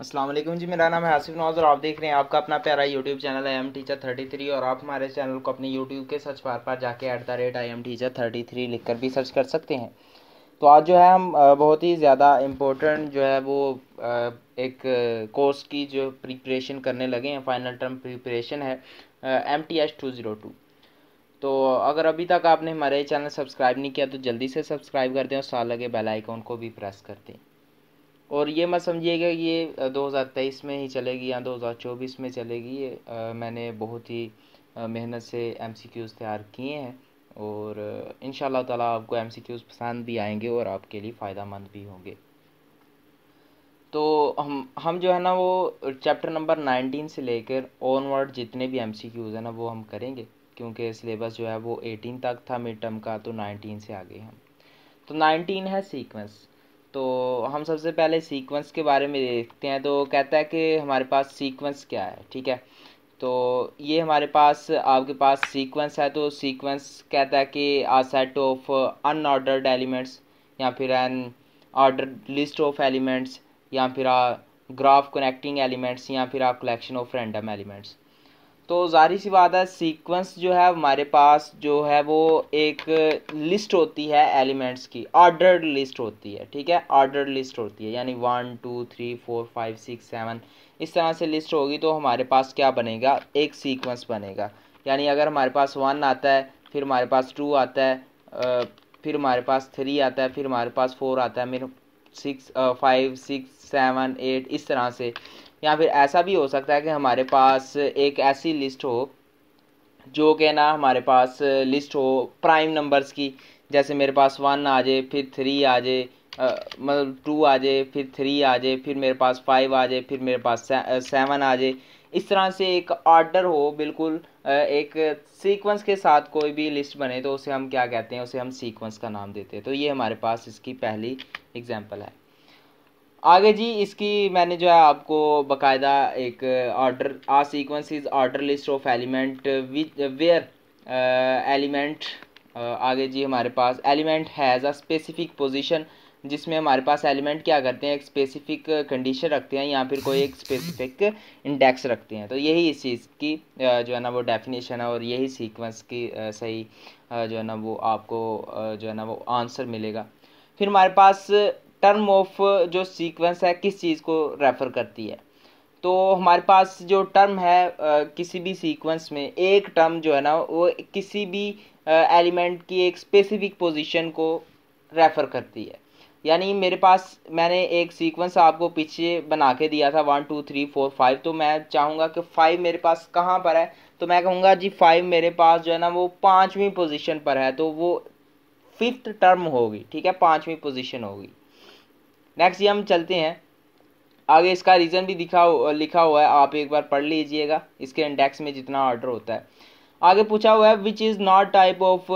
असलम जी मेरा नाम है आसिफ नवाज और आप देख रहे हैं आपका अपना प्यारा YouTube channel I am teacher thirty three और आप हमारे चैनल को अपने यूट्यूब के सर्च बार पर जाके at the rate I am teacher thirty three लिख कर भी सर्च कर सकते हैं तो आज जो है हम बहुत ही ज़्यादा इम्पोर्टेंट जो है वो एक कोर्स की जो प्रिपरेशन करने लगे हैं फाइनल टर्म प्रिपरेशन है M T H two zero two तो अगर अभी तक आपने हमारे चैनल सब्सक्राइब नहीं किया तो जल्दी से सब्सक्राइब कर दें और साथ लगे बेल आइकॉन को भी प्रेस कर दें और ये मत समझिएगा ये दो हज़ार तेईस में ही चलेगी या दो हज़ार चौबीस में चलेगी ये आ, मैंने बहुत ही मेहनत से एम सी क्यूज़ तैयार किए हैं और इन ताला आपको एम सी क्यूज़ पसंद भी आएंगे और आपके लिए फ़ायदा मंद भी होंगे तो हम हम जो है ना वो चैप्टर नंबर नाइनटीन से लेकर ऑनवर्ड जितने भी एम सी क्यूज़ हैं ना वो हम करेंगे क्योंकि सिलेबस जो है वो एटीन तक था मिड टर्म का तो नाइनटीन से आगे हम तो नाइनटीन है सीक्वेंस तो हम सबसे पहले सीक्वेंस के बारे में देखते हैं तो कहता है कि हमारे पास सीक्वेंस क्या है ठीक है तो ये हमारे पास आपके पास सीक्वेंस है तो सीक्वेंस कहता है कि a set of unordered elements या फिर an order list of elements या फिर आ ग्राफ कनेक्टिंग एलिमेंट्स या फिर a collection of random elements तो ज़ाहिर सी बात है सीक्वेंस जो है हमारे पास जो है वो एक लिस्ट होती है एलिमेंट्स की ऑर्डर्ड लिस्ट होती है ठीक है ऑर्डर्ड लिस्ट होती है यानी one two three four five six seven इस तरह से लिस्ट होगी तो हमारे पास क्या बनेगा एक सीक्वेंस बनेगा यानी अगर हमारे पास वन आता है फिर हमारे पास टू आता है फिर हमारे पास थ्री आता है फिर हमारे पास फोर आता है फिर six five six seven eight इस तरह से या फिर ऐसा भी हो सकता है कि हमारे पास एक ऐसी लिस्ट हो जो कि ना हमारे पास लिस्ट हो प्राइम नंबर्स की जैसे मेरे पास वन आ जाए फिर थ्री आ जाए मतलब टू आ जाए फिर थ्री आ जाए फिर मेरे पास फाइव आ जाए फिर मेरे पास सेवन आ जाए इस तरह से एक ऑर्डर हो बिल्कुल एक सीक्वेंस के साथ कोई भी लिस्ट बने तो उसे हम क्या कहते हैं उसे हम सीक्वेंस का नाम देते हैं तो ये हमारे पास इसकी पहली एग्जांपल है आगे जी इसकी मैंने जो है आपको बकायदा एक order a sequence is order list of element where element आगे जी हमारे पास element has a specific position जिसमें हमारे पास एलिमेंट क्या करते हैं एक स्पेसिफिक कंडीशन रखते हैं या फिर कोई एक स्पेसिफिक इंडेक्स रखते हैं तो यही इस चीज़ की uh, जो है ना वो डेफिनेशन है और यही सीक्वेंस की uh, सही uh, जो है ना वो आपको जो है ना वो आंसर मिलेगा फिर हमारे पास टर्म ऑफ uh, जो सीक्वेंस है किस चीज़ को रेफ़र करती है तो हमारे पास जो टर्म है uh, किसी भी सीक्वेंस में एक टर्म जो है ना वो किसी भी एलिमेंट uh, की एक स्पेसिफिक पोजीशन को रेफ़र करती है यानी मेरे पास मैंने एक सीक्वेंस आपको पीछे बना के दिया था one two three four five तो मैं चाहूँगा कि फाइव मेरे पास कहाँ पर है तो मैं कहूँगा जी फाइव मेरे पास जो है ना वो पाँचवीं पोजिशन पर है तो वो फिफ्थ टर्म होगी ठीक है पाँचवीं पोजिशन होगी नेक्स्ट ये हम चलते हैं आगे इसका रीज़न भी दिखा लिखा हुआ है आप एक बार पढ़ लीजिएगा इसके इंडेक्स में जितना ऑर्डर होता है आगे पूछा हुआ है which is not type of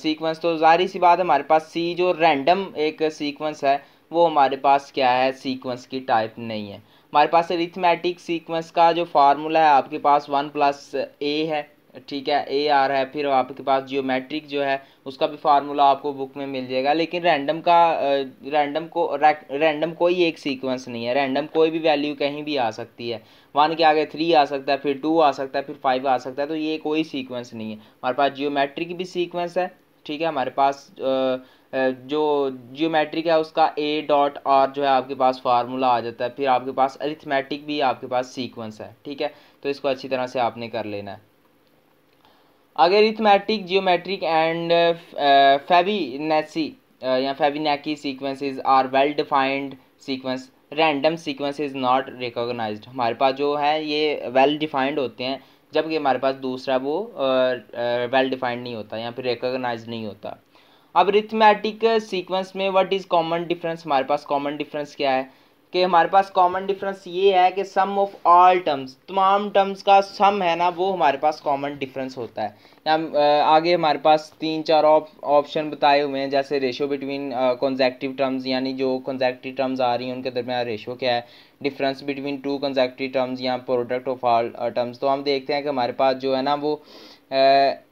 sequence तो जाहिर सी बात है हमारे पास सी जो रैंडम एक सीक्वेंस है वो हमारे पास क्या है सीक्वेंस की टाइप नहीं है हमारे पास रिथमेटिक सीक्वेंस का जो फार्मूला है आपके पास वन प्लस ए है ठीक है ए आ रहा है फिर आपके पास जियोमेट्रिक जो है उसका भी फार्मूला आपको बुक में मिल जाएगा लेकिन रैंडम का रैंडम को रैंडम कोई एक सीक्वेंस नहीं है रैंडम कोई भी वैल्यू कहीं भी आ सकती है वन के आगे थ्री आ सकता है फिर टू आ सकता है फिर फाइव आ सकता है तो ये कोई सीक्वेंस नहीं है हमारे पास जियोमेट्रिक भी सीक्वेंस है ठीक है हमारे पास जो जियोमेट्रिक है उसका ए डॉट आर जो है आपके पास फार्मूला आ जाता है फिर आपके पास अरिथमेटिक भी आपके पास सीक्वेंस है ठीक है तो इसको अच्छी तरह से आपने कर लेना है अगेरिथमेटिक जियोमेट्रिक एंड फेबीनेसी या Fibonacci sequences are well defined sequence random sequence is not recognise हमारे पास जो है ये वेल well डिफाइंड होते हैं जबकि हमारे पास दूसरा वो वेल uh, डिफाइंड uh, नहीं होता या फिर रिकोगनाइज नहीं होता अब रिथमेटिक सीक्वेंस में व्हाट इज़ कॉमन डिफरेंस हमारे पास कॉमन डिफरेंस क्या है कि हमारे पास कॉमन डिफरेंस ये है कि सम ऑफ ऑल टर्म्स तमाम टर्म्स का सम है ना वो हमारे पास कॉमन डिफरेंस होता है या आगे हमारे पास तीन चार ऑप्शन उप, बताए हुए हैं जैसे रेशो बिटवीन कॉन्जेक्टिव टर्म्स यानी जो कॉन्जेक्टिव टर्म्स आ रही हैं उनके दरमियान रेशो क्या है difference between two consecutive terms या प्रोडक्ट ऑफ ऑल टर्म्स तो हम देखते हैं कि हमारे पास जो है ना वो uh,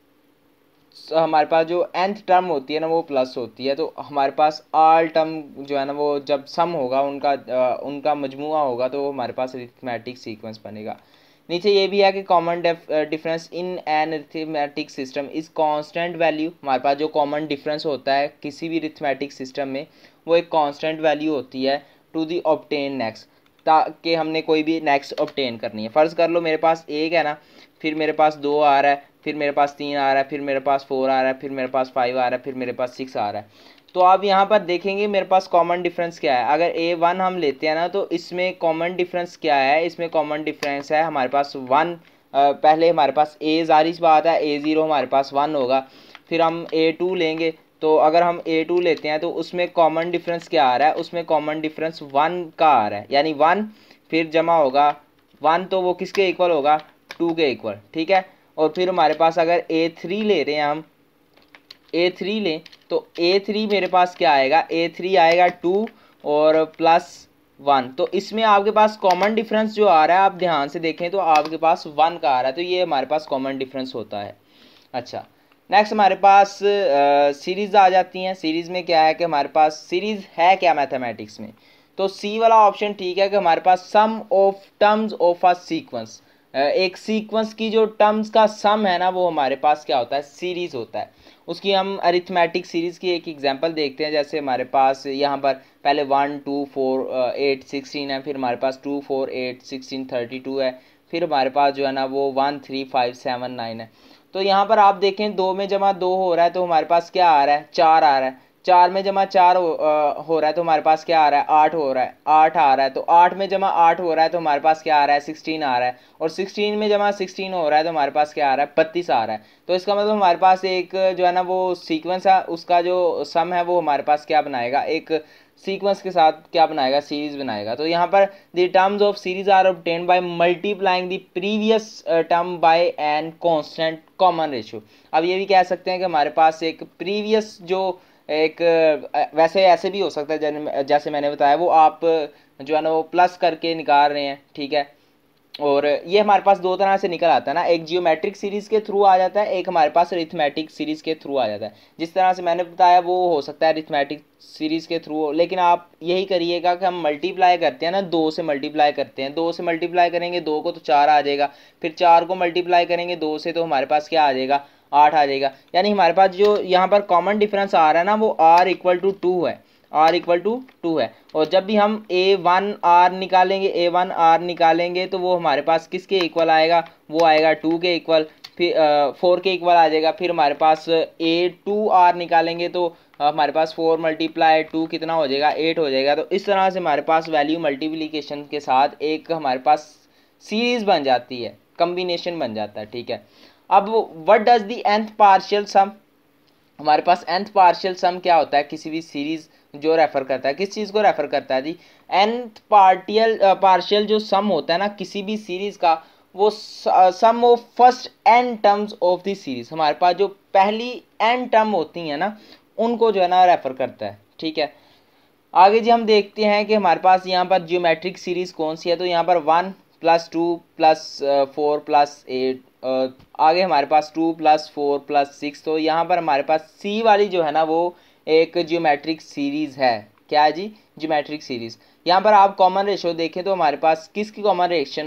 तो हमारे पास जो एंथ टर्म होती है ना वो प्लस होती है तो हमारे पास आल टर्म जो है ना वो जब सम होगा उनका उनका मजमुआ होगा तो वो हमारे पास रिथमेटिक सीक्वेंस बनेगा नीचे ये भी है कि common difference in an arithmetic system is constant value हमारे पास जो कॉमन डिफरेंस होता है किसी भी रिथमेटिक सिस्टम में वो एक कांस्टेंट वैल्यू होती है टू दी ऑप्टेन नेक्स्ट ताकि हमने कोई भी नेक्स्ट ऑप्टेन करनी है फ़र्ज़ कर लो मेरे पास एक है ना फिर मेरे पास दो आ रहा है फिर मेरे पास तीन आ रहा है फिर मेरे पास फोर आ रहा है फिर मेरे पास फाइव आ रहा है फिर मेरे पास सिक्स आ रहा है तो आप यहाँ पर देखेंगे मेरे पास कॉमन डिफरेंस क्या है अगर ए वन हम लेते हैं ना तो इसमें कॉमन डिफरेंस क्या है इसमें कॉमन डिफरेंस है हमारे पास वन पहले हमारे पास ए जारिश बात है ए ज़ीरो हमारे पास वन होगा फिर हम ए टू लेंगे तो अगर हम ए टू लेते हैं तो उसमें कॉमन डिफरेंस क्या आ रहा है उसमें कॉमन डिफरेंस वन का आ रहा है यानी वन फिर जमा होगा वन तो वो किसके इक्वल होगा टू के इक्वल ठीक है और फिर हमारे पास अगर ए थ्री ले रहे हैं हम ए थ्री लें तो ए थ्री मेरे पास क्या आएगा ए थ्री आएगा टू और प्लस वन तो इसमें आपके पास कॉमन डिफरेंस जो आ रहा है आप ध्यान से देखें तो आपके पास वन का आ रहा है तो ये हमारे पास कॉमन डिफरेंस होता है अच्छा नेक्स्ट हमारे पास सीरीज़ आ जाती हैं सीरीज़ में क्या है कि हमारे पास सीरीज़ है क्या मैथमेटिक्स में तो सी वाला ऑप्शन ठीक है कि हमारे पास sum of terms of a sequence एक सीक्वेंस की जो टर्म्स का सम है ना वो हमारे पास क्या होता है सीरीज़ होता है उसकी हम अरिथमेटिक सीरीज़ की एक एग्जांपल देखते हैं जैसे हमारे पास यहाँ पर पहले one two four eight sixteen है फिर हमारे पास two four eight sixteen thirty two है फिर हमारे पास जो है ना वो one three five seven nine है तो यहाँ पर आप देखें दो में जमा दो हो रहा है तो हमारे पास क्या आ रहा है चार आ रहा है चार में जमा चार हो, आ, हो रहा है तो हमारे पास क्या आ रहा है आठ हो रहा है आठ आ रहा है तो आठ में जमा आठ हो रहा है तो हमारे पास क्या आ रहा है सिक्सटीन आ रहा है और सिक्सटीन में जमा सिक्सटीन हो रहा है तो हमारे पास क्या आ रहा है बत्तीस आ रहा है तो इसका मतलब हमारे पास एक जो है ना वो सीक्वेंस है उसका जो सम है वो हमारे पास क्या बनाएगा एक सीक्वेंस के साथ क्या बनाएगा सीरीज बनाएगा तो यहाँ पर the terms of series are obtain by multiplying the previous term by an constant common ratio अब ये भी कह सकते हैं कि हमारे पास एक प्रीवियस जो एक वैसे ऐसे भी हो सकता है जैसे मैंने बताया वो आप जो है ना वो प्लस करके निकाल रहे हैं ठीक है और ये हमारे पास दो तरह से निकल आता है ना एक जियोमेट्रिक सीरीज़ के थ्रू आ जाता है एक हमारे पास रिथमेटिक सीरीज़ के थ्रू आ जाता है जिस तरह से मैंने बताया वो हो सकता है रिथमेटिक सीरीज़ के थ्रू लेकिन आप यही करिएगा कि हम मल्टीप्लाई करते हैं ना दो से मल्टीप्लाई करते हैं दो से मल्टीप्लाई करेंगे दो को तो चार आ जाएगा फिर चार को मल्टीप्लाई करेंगे दो से तो हमारे पास क्या आ जाएगा आठ आ जाएगा यानी हमारे पास जो यहाँ पर कॉमन डिफरेंस आ रहा है ना वो आर इक्वल टू टू है आर इक्वल टू टू है और जब भी हम ए वन आर निकालेंगे ए वन आर निकालेंगे तो वो हमारे पास किसके इक्वल आएगा वो आएगा टू के इक्वल फिर फोर के इक्वल आ जाएगा फिर हमारे पास ए टू आर निकालेंगे तो हमारे पास फोर मल्टीप्लाई टू कितना हो जाएगा एट हो जाएगा तो इस तरह से हमारे पास वैल्यू मल्टीप्लीकेशन के साथ एक हमारे पास सीरीज़ बन जाती है कम्बिनेशन बन जाता है ठीक है अब what does the nth partial sum हमारे पास एंथ पार्शियल सम क्या होता है किसी भी सीरीज जो रेफर करता है किस चीज़ को रेफर करता है जी एंथ पार्टियल पार्शियल जो सम होता है ना किसी भी सीरीज का वो sum of first N terms of the series हमारे पास जो पहली एन टर्म होती है ना उनको जो है ना रेफर करता है ठीक है आगे जी हम देखते हैं कि हमारे पास यहाँ पर जियोमेट्रिक सीरीज़ कौन सी है तो यहाँ पर one plus two plus four plus eight आगे हमारे पास two plus four plus six तो यहाँ पर हमारे पास सी वाली जो है ना वो एक जियोमेट्रिक सीरीज़ है क्या है जी जियोमेट्रिक सीरीज़ यहाँ पर आप कॉमन रेशो देखें तो हमारे पास किसकी कॉमन रिएक्शन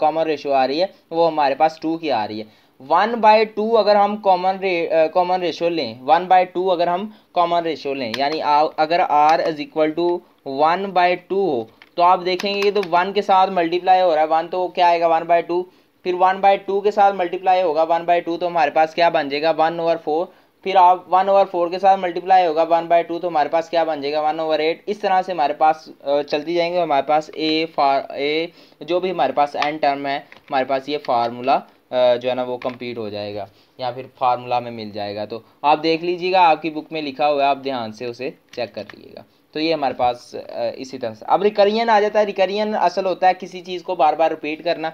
कॉमन रेशो आ रही है वो हमारे पास टू की आ रही है वन बाय टू अगर हम कॉमन रे कॉमन रेशो लें वन बाय टू अगर हम कॉमन रेशो लें यानी अगर R is equal to one by two हो तो आप देखेंगे तो वन के साथ मल्टीप्लाई हो रहा है वन तो क्या आएगा वन बाय टू फिर वन बाई टू के साथ मल्टीप्लाई होगा वन बाई टू तो हमारे पास क्या बन जाएगा वन ओवर फोर फिर आप वन ओवर फोर के साथ मल्टीप्लाई होगा वन बाई टू तो हमारे पास क्या बन जाएगा वन ओवर एट इस तरह से हमारे पास चलती जाएंगे हमारे पास ए फार ए जो भी हमारे पास एन टर्म है हमारे पास ये फार्मूला जो है ना वो कंप्लीट हो जाएगा या फिर फार्मूला में मिल जाएगा तो आप देख लीजिएगा आपकी बुक में लिखा हुआ है आप ध्यान से उसे चेक कर लीजिएगा तो ये हमारे पास इसी तरह से अब रिकरियन आ जाता है रिकरियन असल होता है किसी चीज़ को बार बार रिपीट करना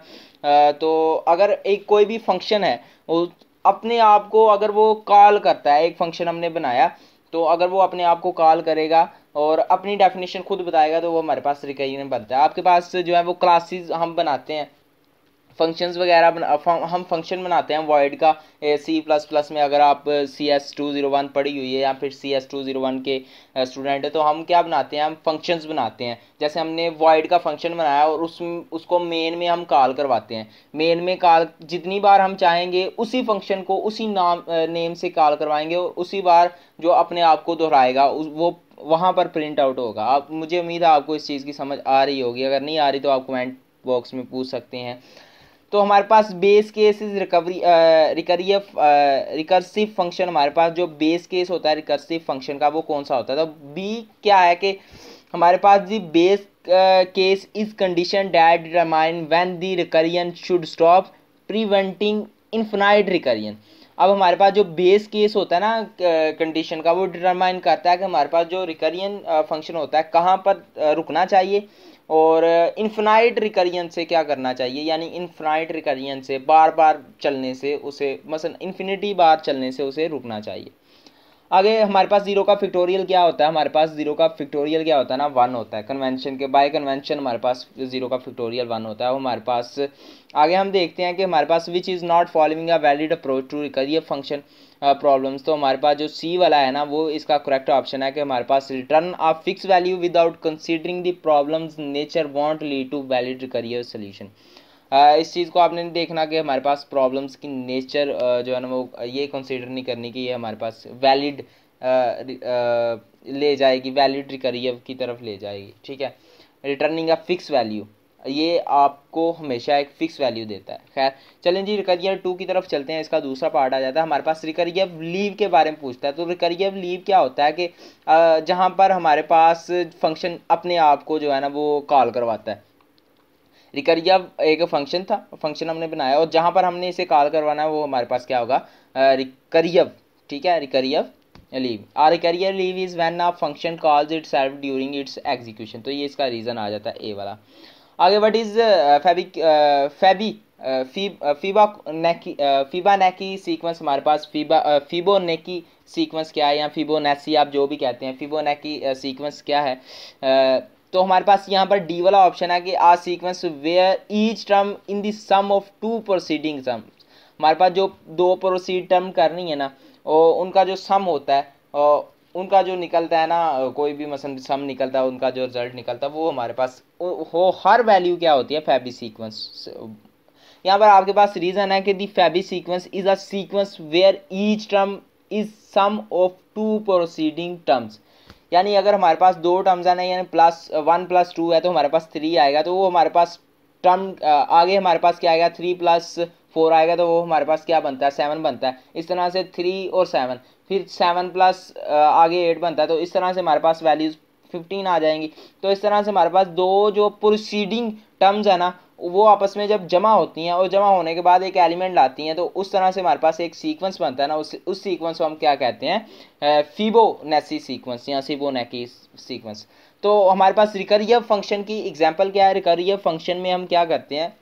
तो अगर एक कोई भी फंक्शन है अपने आप को अगर वो कॉल करता है एक फंक्शन हमने बनाया तो अगर वो अपने आप को कॉल करेगा और अपनी डेफिनेशन खुद बताएगा तो वो हमारे पास रिकरियन बनता है आपके पास जो है वो क्लासेस हम बनाते हैं फंक्शंस वगैरह बना हम फंक्शन बनाते हैं वॉइड का सी प्लस प्लस में अगर आप C S two zero one पढ़ी हुई है या फिर C S two zero one के स्टूडेंट है तो हम क्या बनाते हैं हम फंक्शंस बनाते हैं जैसे हमने वॉइड का फंक्शन बनाया और उस उसको मेन में हम कॉल करवाते हैं मेन में कॉल जितनी बार हम चाहेंगे उसी फंक्शन को उसी नाम नेम से कॉल करवाएंगे और उसी बार जो अपने आप को दोहराएगा वो वहाँ पर प्रिंट आउट होगा आप मुझे उम्मीद है आपको इस चीज़ की समझ आ रही होगी अगर नहीं आ रही तो आप कमेंट बॉक्स में पूछ सकते हैं तो हमारे पास बेस केस इज रिकवरी रिकरिय रिकर्सिव फंक्शन हमारे पास जो बेस केस होता है रिकर्सिव फंक्शन का वो कौन सा होता है तो बी क्या है कि हमारे पास जी base case is condition that determine when the recursion should stop preventing infinite recursion अब हमारे पास जो बेस केस होता है ना कंडीशन का वो डिटरमाइन करता है कि हमारे पास जो रिकरियन फंक्शन होता है कहाँ पर रुकना चाहिए और इन्फिनाइट रिकरियन से क्या करना चाहिए यानी इन्फिनाइट रिकरियन से बार बार चलने से उसे मसलन इन्फिनिटी बार चलने से उसे रुकना चाहिए आगे हमारे पास जीरो का फिक्टोरियल क्या होता है हमारे पास जीरो का फिक्टोरियल क्या होता है ना वन होता है कन्वेंशन के बाय कन्वेंशन हमारे पास जीरो का फिक्टोरियल वन होता है हमारे पास आगे हम देखते हैं कि हमारे पास which is not following a valid approach to recursive function problems तो हमारे पास जो सी वाला है ना वो इसका करेक्ट ऑप्शन है कि हमारे पास return of fix value without considering the problems nature won't lead to valid career solution इस चीज़ को आपने देखना कि हमारे पास प्रॉब्लम्स की नेचर जो है ना वो ये कंसिडर नहीं करनी कि ये हमारे पास वैलिड ले जाएगी वैलिड रिकरियर की तरफ ले जाएगी ठीक है रिटर्निंग ऑफ फिक्स वैल्यू ये आपको हमेशा एक फिक्स वैल्यू देता है खैर चलें जी रिकरियर टू की तरफ चलते हैं इसका दूसरा पार्ट आ जाता है हमारे पास रिकरियव लीव के बारे में पूछता है तो रिकरियव लीव क्या होता है कि जहाँ पर हमारे पास फंक्शन अपने आप को जो है ना वो कॉल करवाता है रिकरियव एक फंक्शन था फंक्शन हमने बनाया और जहाँ पर हमने इसे कॉल करवाना है वो हमारे पास क्या होगा रिकरियव ठीक है recursive leave a recursive leave is when a function calls itself during its execution तो ये इसका रीज़न आ जाता है ए वाला आगे वट इज़ फेबिक फेबी Fibonacci Fibonacci sequence हमारे पास फीबा फीबो नेकी सीक्वेंस क्या है या फीबो नेसी आप जो भी कहते हैं फीबो नेकी सीक्वेंस क्या है uh, तो हमारे पास यहाँ पर डी वाला ऑप्शन है कि a sequence where each term in the sum of two preceding sum हमारे पास जो दो प्रोसीड टर्म करनी है ना और उनका जो सम होता है उनका जो निकलता है ना कोई भी मसल सम निकलता है उनका जो रिजल्ट निकलता है वो हमारे पास हो हर वैल्यू क्या होती है फैबी सीक्वेंस यहाँ पर आपके पास रीज़न है कि दी फैबी sequence is a sequence where each term is sum of two preceding terms यानी अगर हमारे पास दो टर्म्स ना यानी प्लस वन प्लस टू है तो हमारे पास थ्री आएगा तो वो हमारे पास टर्म आगे हमारे पास क्या आएगा थ्री प्लस फोर आएगा तो वो हमारे पास क्या बनता है सेवन बनता है इस तरह से थ्री और सेवन फिर सेवन प्लस आगे एट बनता है तो इस तरह से हमारे पास वैल्यूज़ फिफ्टीन आ जाएंगी तो इस तरह से हमारे पास दो जो प्रोसीडिंग टर्म्स है ना वो आपस में जब जमा होती हैं और जमा होने के बाद एक एलिमेंट लाती हैं तो उस तरह से हमारे पास एक सीक्वेंस बनता है ना उस उस सीक्वेंस को हम क्या कहते हैं फीबोनेसी सीक्वेंस या सीबोनेकी सीक्वेंस तो हमारे पास रिकरियव फंक्शन की एग्जांपल क्या है रिकरियव फंक्शन में हम क्या करते हैं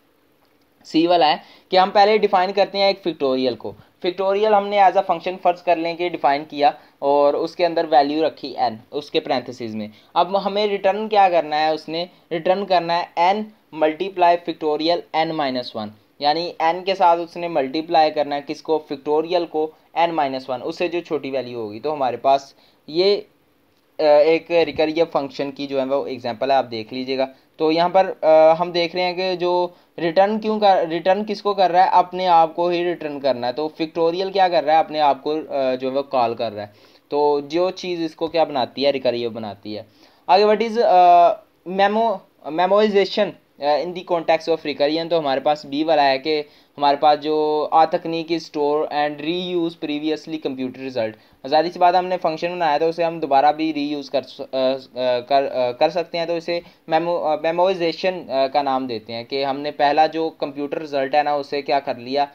सी वाला है कि हम पहले डिफाइन करते हैं एक फिक्टोरियल को फिक्टोरियल हमने एज अ फंक्शन फर्ज कर लेंगे डिफाइन किया और उसके अंदर वैल्यू रखी एन उसके पैंथेसिस में अब हमें रिटर्न क्या करना है उसने रिटर्न करना है n multiply factorial n minus one यानी एन के साथ उसने मल्टीप्लाई करना है किसको फिक्टोरियल को एन माइनस वन उससे जो छोटी वैल्यू होगी तो हमारे पास ये एक रिकरिय फंक्शन की जो है वो एग्जाम्पल है आप देख लीजिएगा तो यहाँ पर आ, हम देख रहे हैं कि जो रिटर्न क्यों कर रिटर्न किसको कर रहा है अपने आप को ही रिटर्न करना है तो फिक्टोरियल क्या कर रहा है अपने आप को जो है वो कॉल कर रहा है तो जो चीज़ इसको क्या बनाती है रिकरियो बनाती है आगे what is memo memoization in the context of recursion तो हमारे पास बी वाला है कि हमारे पास जो आ तकनीक store and reuse previously computer result आजादी से बात हमने फंक्शन बनाया था तो उसे हम दोबारा भी री यूज़ कर कर कर सकते हैं तो इसे मेमो मेमोइजेशन का नाम देते हैं कि हमने पहला जो कंप्यूटर रिजल्ट है ना उसे क्या कर लिया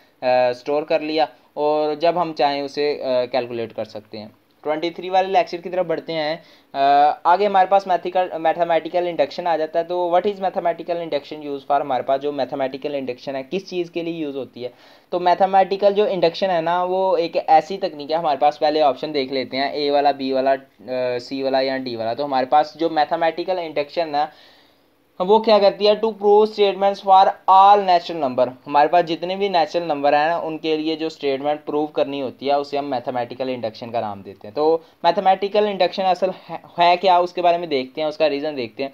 स्टोर कर लिया और जब हम चाहें उसे कैलकुलेट कर सकते हैं ट्वेंटी थ्री वाले लेक्चर की तरफ बढ़ते हैं आगे हमारे पास मैथिकल मैथमेटिकल इंडक्शन आ जाता है तो what is mathematical induction use for हमारे पास जो मैथमेटिकल इंडक्शन है किस चीज़ के लिए यूज़ होती है तो मैथमेटिकल जो इंडक्शन है ना वो एक ऐसी तकनीक है हमारे पास पहले ऑप्शन देख लेते हैं ए वाला बी वाला सी वाला या डी वाला तो हमारे पास जो मैथमेटिकल इंडक्शन है वो क्या करती है to prove statements for all natural number हमारे पास जितने भी नेचुरल नंबर हैं उनके लिए जो स्टेटमेंट प्रूव करनी होती है उसे हम मैथमेटिकल इंडक्शन का नाम देते हैं तो मैथमेटिकल इंडक्शन असल है, है क्या उसके बारे में देखते हैं उसका रीज़न देखते हैं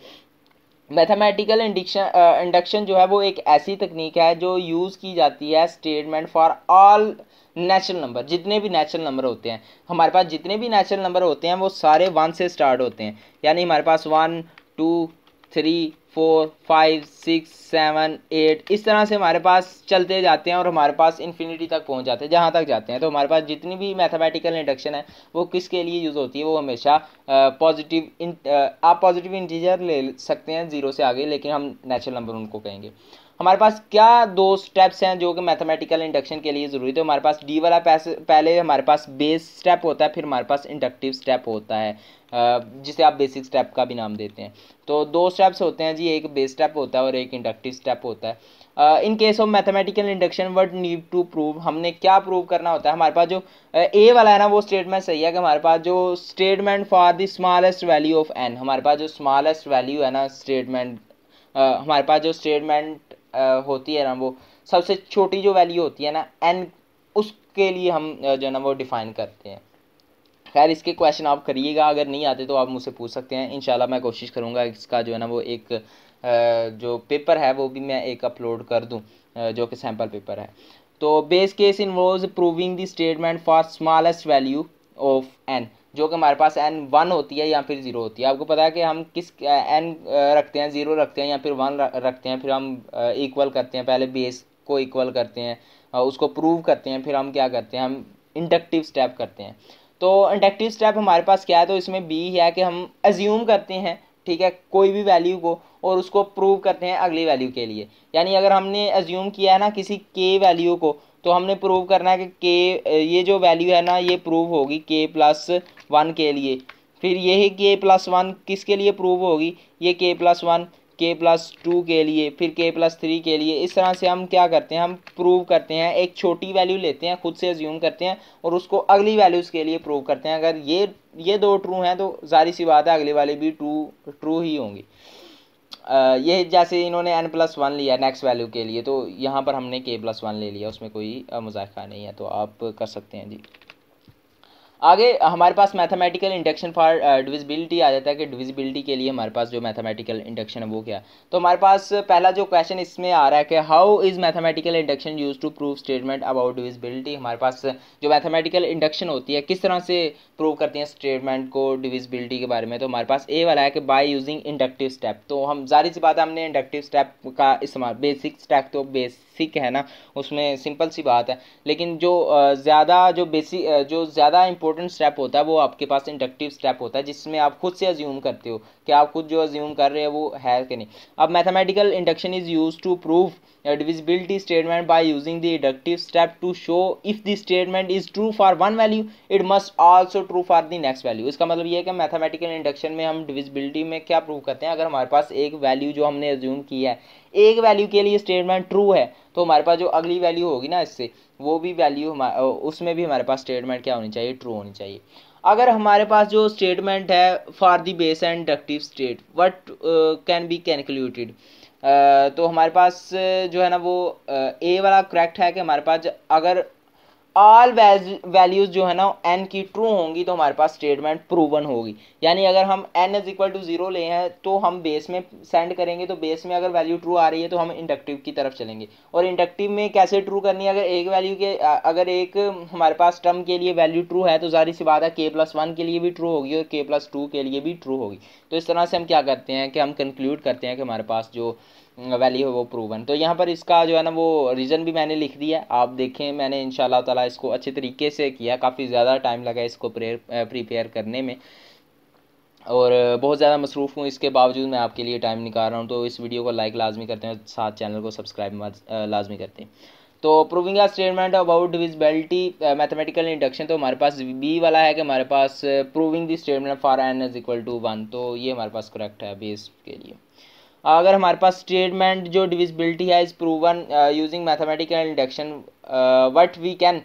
मैथमेटिकल इंडक्शन इंडक्शन जो है वो एक ऐसी तकनीक है जो यूज़ की जाती है statement for all natural number जितने भी नेचुरल नंबर होते हैं हमारे पास जितने भी नेचुरल नंबर होते हैं वो सारे वन से स्टार्ट होते हैं यानी हमारे पास one two three four five six seven eight इस तरह से हमारे पास चलते जाते हैं और हमारे पास इन्फिनिटी तक पहुंच जाते हैं जहां तक जाते हैं तो हमारे पास जितनी भी मैथमेटिकल इंडक्शन है वो किसके लिए यूज़ होती है वो हमेशा पॉजिटिव इन आप पॉजिटिव इंटीजर ले सकते हैं ज़ीरो से आगे लेकिन हम नेचुरल नंबर उनको कहेंगे हमारे पास क्या दो स्टेप्स हैं जो कि मैथमेटिकल इंडक्शन के लिए ज़रूरी थे हमारे पास डी वाला पहले हमारे पास बेस स्टेप होता है फिर हमारे पास इंडक्टिव स्टेप होता है जिसे आप बेसिक स्टेप का भी नाम देते हैं तो दो स्टेप्स होते हैं जी एक बेस स्टेप होता है और एक इंडक्टिव स्टेप होता है in case of mathematical induction what need to prove हमने क्या प्रूव करना होता है हमारे पास जो ए वाला है ना वो स्टेटमेंट सही है कि हमारे पास जो statement for the smallest value of n हमारे पास जो स्मॉलेस्ट वैल्यू है ना स्टेटमेंट हमारे पास जो स्टेटमेंट होती है ना वो सबसे छोटी जो वैल्यू होती है ना एन उसके लिए हम जो है ना वो डिफ़ाइन करते हैं खैर इसके क्वेश्चन आप करिएगा अगर नहीं आते तो आप मुझसे पूछ सकते हैं इन मैं कोशिश करूँगा इसका जो है ना वो एक जो पेपर है वो भी मैं एक अपलोड कर दूँ जो कि सैम्पल पेपर है तो base case involve proving the statement for smallest value of n जो कि हमारे पास एन वन होती है या फिर ज़ीरो होती है आपको पता है कि हम किस एन रखते हैं ज़ीरो रखते हैं या फिर वन रखते हैं फिर हम इक्वल करते हैं पहले बेस को इक्वल करते हैं उसको प्रूव करते हैं फिर हम क्या करते हैं हम इंडक्टिव स्टेप करते हैं तो इंडक्टिव स्टेप हमारे पास क्या है तो इसमें बी है कि हम एज्यूम करते हैं ठीक है कोई भी वैल्यू को और उसको प्रूव करते हैं अगली वैल्यू के लिए यानी अगर हमने एज्यूम किया है ना किसी के वैल्यू को तो हमने प्रूव करना है कि के ये जो वैल्यू है ना ये प्रूव होगी के प्लस वन के लिए फिर यही के प्लस वन किसके लिए प्रूव होगी ये k plus one k plus two के लिए फिर के प्लस थ्री के लिए इस तरह से हम क्या करते हैं हम प्रूव करते हैं एक छोटी वैल्यू लेते हैं खुद से ज्यूम करते हैं और उसको अगली वैल्यूज़ के लिए प्रूव करते हैं अगर ये ये दो ट्रू हैं तो जारी सी बात है अगले वाले भी ट्रू ट्रू ही होंगी ये जैसे इन्होंने एन प्लस वन लिया नेक्स्ट वैल्यू के लिए तो यहाँ पर हमने के प्लस वन ले लिया उसमें कोई मजाक नहीं है तो आप कर सकते हैं जी आगे हमारे पास मैथमेटिकल इंडक्शन फॉर डिविजिबिलिटी आ जाता है कि डिविजिबिलिटी के लिए हमारे पास जो मैथमेटिकल इंडक्शन है वो क्या तो हमारे पास पहला जो क्वेश्चन इसमें आ रहा है कि how is mathematical induction use to prove statement about divisibility हमारे पास जो मैथमेटिकल इंडक्शन होती है किस तरह से प्रूव करती हैं स्टेटमेंट को डिविजिबिलिटी के बारे में तो हमारे पास ए वाला है कि बाय यूजिंग इंडक्टिव स्टेप तो हम जारी सी बात है हमने इंडक्टिव स्टेप का इस्तेमाल बेसिक स्टेप तो बेस सिक है ना उसमें सिंपल सी बात है लेकिन जो ज़्यादा जो बेसिक जो ज़्यादा इंपॉर्टेंट स्टेप होता है वो आपके पास इंडक्टिव स्टेप होता है जिसमें आप खुद से अज्यूम करते हो कि आप खुद जो अज्यूम कर रहे हैं वो है कि नहीं अब mathematical induction is use to prove divisibility statement by using the inductive step to show if the statement is true for one value it must also true for the next value इसका मतलब ये है कि mathematical induction में हम divisibility में क्या prove करते हैं अगर हमारे पास एक वैल्यू जो हमने एज्यूम की है एक वैल्यू के लिए स्टेटमेंट ट्रू है तो हमारे पास जो अगली वैल्यू होगी ना इससे वो भी वैल्यू हमारे उसमें भी हमारे पास स्टेटमेंट क्या होनी चाहिए ट्रू होनी चाहिए अगर हमारे पास जो स्टेटमेंट है for the base inductive state what can be calculated तो हमारे पास uh, जो है ना वो ए uh, वाला करेक्ट है कि हमारे पास अगर ऑल वैल्यूज जो है ना एन की ट्रू होंगी तो हमारे पास स्टेटमेंट प्रूवन होगी यानी अगर हम n is equal to zero ले हैं तो हम बेस में सेंड करेंगे तो बेस में अगर वैल्यू ट्रू आ रही है तो हम इंडक्टिव की तरफ चलेंगे और इंडक्टिव में कैसे ट्रू करनी है अगर एक वैल्यू के अगर एक हमारे पास टर्म के लिए वैल्यू ट्रू है तो जारी सी बात है के प्लस वन के लिए भी ट्रू होगी और के प्लस टू के लिए भी ट्रू होगी तो इस तरह से हम क्या करते हैं कि हम कंक्लूड करते हैं कि हमारे पास जो वैल्यू है वो प्रूवन तो यहाँ पर इसका जो है ना वो रीज़न भी मैंने लिख दिया आप देखें मैंने इन ताला इसको अच्छे तरीके से किया काफ़ी ज़्यादा टाइम लगा इसको प्रिपेयर करने में और बहुत ज़्यादा मसरूफ़ हूँ इसके बावजूद मैं आपके लिए टाइम निकाल रहा हूँ तो इस वीडियो को लाइक लाजमी करते हैं और साथ चैनल को सब्सक्राइब लाजमी करते हैं तो proving a statement about visibility mathematical induction तो हमारे पास बी वाला है कि हमारे पास proving the statement for n is equal to one तो ये हमारे पास करेक्ट है बेस के लिए अगर हमारे पास स्टेटमेंट जो डिविजिबिलिटी है is proven using mathematical induction what we can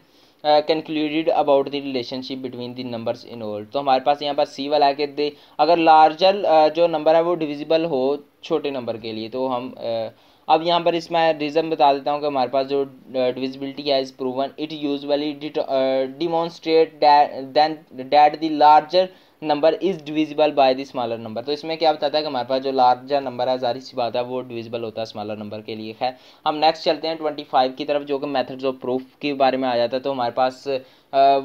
concluded about the relationship between the numbers in all तो हमारे पास यहाँ पर सी वाला के दे अगर लार्जर uh, जो नंबर है वो डिविजिबल हो छोटे नंबर के लिए तो हम uh, अब यहाँ पर इसमें रीज़न बता देता हूँ कि हमारे पास जो डिविजिबिलिटी uh, है is proven it usually demonstrate then that the larger number is divisible by the smaller number तो इसमें क्या बताता है कि हमारे पास जो लार्जर नंबर है जारी सी बात है वो डिविजिबल होता है स्मॉलर नंबर के लिए खैर हम नेक्स्ट चलते हैं ट्वेंटी फाइव की तरफ जो कि मैथड ऑफ प्रूफ के बारे में आ जाता है तो हमारे पास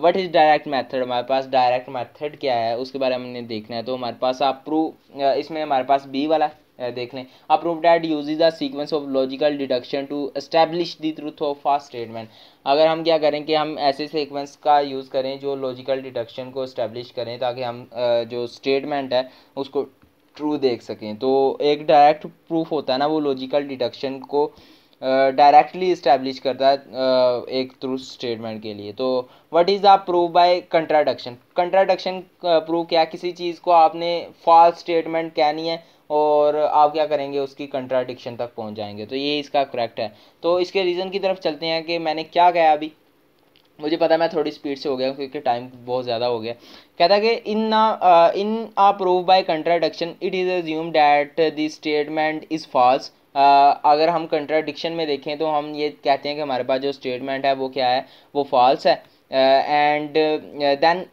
वट इज़ डायरेक्ट मैथड हमारे पास डायरेक्ट मैथड क्या है उसके बारे में हमने देखना है तो हमारे पास आप प्रूफ इसमें हमारे पास बी वाला है देख लें proof that use the sequence of logical deduction to establish the truth of fast statement अगर हम क्या करें कि हम ऐसे सीक्वेंस का यूज़ करें जो लॉजिकल डिडक्शन को इस्टेब्लिश करें ताकि हम जो स्टेटमेंट है उसको ट्रू देख सकें तो एक डायरेक्ट प्रूफ होता है ना वो लॉजिकल डिडक्शन को डायरेक्टली इस्टेब्लिश करता है uh, एक थ्रू स्टेटमेंट के लिए तो what is the prove by contradiction contradiction prove क्या किसी चीज़ को आपने फॉल्स स्टेटमेंट कहनी है और आप क्या करेंगे उसकी कंट्राडिक्शन तक पहुंच जाएंगे तो ये इसका करेक्ट है तो इसके रीज़न की तरफ चलते हैं कि मैंने क्या कहा अभी मुझे पता मैं थोड़ी स्पीड से हो गया क्योंकि टाइम बहुत ज़्यादा हो गया कहता है कि इन ना in a prove by contradiction it is assume that the statement is false अगर हम कंट्राडिक्शन में देखें तो हम ये कहते हैं कि हमारे पास जो स्टेटमेंट है वो क्या है वो फॉल्स है एंड देन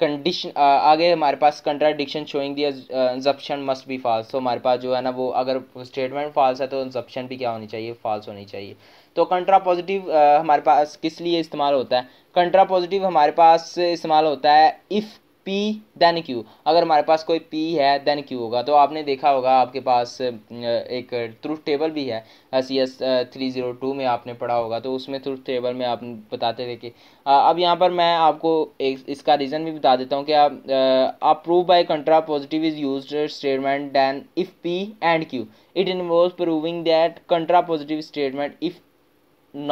कंडीशन आगे हमारे पास contradiction showing the must be false तो हमारे पास जो है ना वो अगर स्टेटमेंट फॉल्स है तो जप्शन भी क्या होनी चाहिए फॉल्स होनी चाहिए तो कंट्रा पॉजिटिव uh, हमारे पास किस लिए इस्तेमाल होता है कंट्रा पॉजिटिव हमारे पास इस्तेमाल होता है इफ़ पी देन क्यू अगर हमारे पास कोई पी है देन क्यू होगा तो आपने देखा होगा आपके पास एक ट्रूथ टेबल भी है C S three zero two में आपने पढ़ा होगा तो उसमें ट्रूथ टेबल में आप बताते थे कि अब यहाँ पर मैं आपको एक इसका रीज़न भी बता देता हूँ कि आप a prove by contrapositive is use statement then if P and Q it involve proving that contrapositive statement if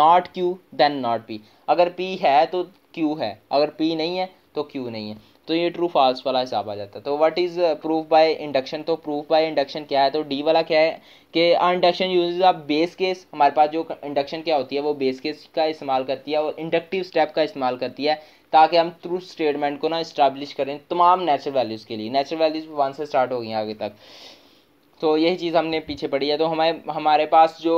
not Q then not P अगर पी है तो क्यू है अगर पी नहीं है तो क्यू नहीं है तो ये ट्रू फॉल्स वाला हिसाब आ जाता है तो what is proof by induction तो प्रूफ बाय इंडक्शन क्या है तो डी वाला क्या है कि आ इंडक्शन यूज आप बेस केस हमारे पास जो इंडक्शन क्या होती है वो बेस केस का इस्तेमाल करती है और इंडक्टिव स्टेप का इस्तेमाल करती है ताकि हम ट्रू स्टेटमेंट को ना इस्टेब्लिश करें तमाम नेचुरल वैल्यूज़ के लिए नेचुरल वैल्यूज़ वन से स्टार्ट हो गई आगे तक तो यही चीज़ हमने पीछे पड़ी है तो हमारे हमारे पास जो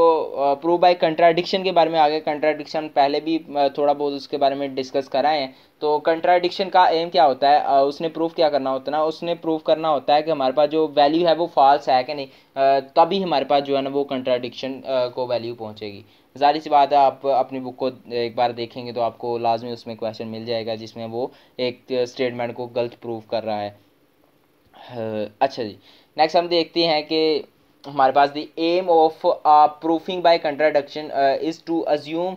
प्रूव बाय कंट्राडिक्शन के बारे में आ कंट्राडिक्शन पहले भी थोड़ा बहुत उसके बारे में डिस्कस कराए हैं तो कंट्राडिक्शन का एम क्या होता है उसने प्रूफ क्या करना होता है ना उसने प्रूफ करना होता है कि हमारे पास जो वैल्यू है वो फॉल्स है कि नहीं तभी हमारे पास जो है ना वो कंट्राडिक्शन को वैल्यू पहुँचेगी जारी सी बात है आप अपनी बुक को एक बार देखेंगे तो आपको लाजमी उसमें क्वेश्चन मिल जाएगा जिसमें वो एक स्टेटमेंट को गलत प्रूफ कर रहा है अच्छा जी नेक्स्ट हम देखते हैं कि हमारे पास the aim of proofing by contradiction is to assume